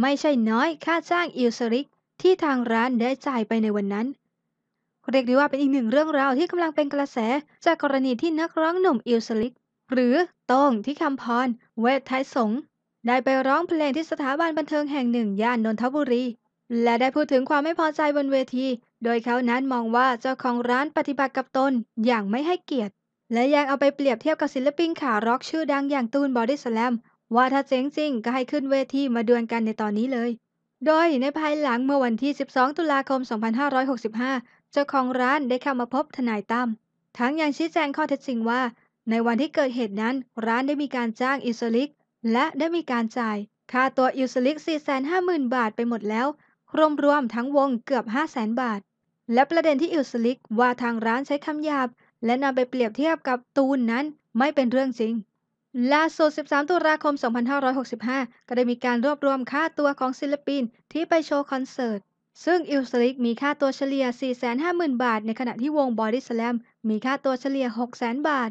ไม่ใช่น้อยค่าจ้างอิลสริกที่ทางร้านได้จ่ายไปในวันนั้น เรียกได้ว่าเป็นอีกหนึ่งเรื่องราวที่กำลังเป็นกระแสจากกรณีที่นักร้องหนุ่มอิลสลิก หรือโต้งที่คำพร เวทไทยสง ได้ไปร้องเพลงที่สถาบันบันเทิงแห่งหนึ่งย่านนนทบุรี และได้พูดถึงความไม่พอใจบนเวที โดยเขานั้นมองว่าเจ้าของร้านปฏิบัติกับตนอย่างไม่ให้เกียรติและยังเอาไปเปรียบเทียบกับศิลปินขาร็อกชื่อดังอย่างตูนบอดี้สแลมว่าถ้าเจ๋งจริงก็ให้ขึ้นเวทีมาดวลกันในตอนนี้เลย โดยในภายหลังเมื่อวันที่ 12 ตุลาคม 2565 เจ้าของร้านได้เข้ามาพบทนายตั้มทั้งยังชี้แจงข้อเท็จจริงว่า ในวันที่เกิดเหตุนั้นร้านได้มีการจ้างอิสลิก และได้มีการจ่าย ค่าตัวอิสลิก 450,000 บาทไปหมดแล้ว รวมรวมทั้งวงเกือบ 500,000 บาท และประเด็นที่อิสลิกว่าทางร้านใช้คำหยาบ และนำไปเปรียบเทียบกับตูนนั้นไม่เป็นเรื่องจริงล่าสุด 13 ตุลาคม 2565 ก็ได้มีการรวบรวมค่าตัวของศิลปินที่ไปโชว์คอนเสิร์ต ซึ่งอิลสลิกมีค่าตัวเฉลี่ย 450,000 บาท ในขณะที่วงบอดี้สแลมมีค่าตัวเฉลี่ย 600,000 บาท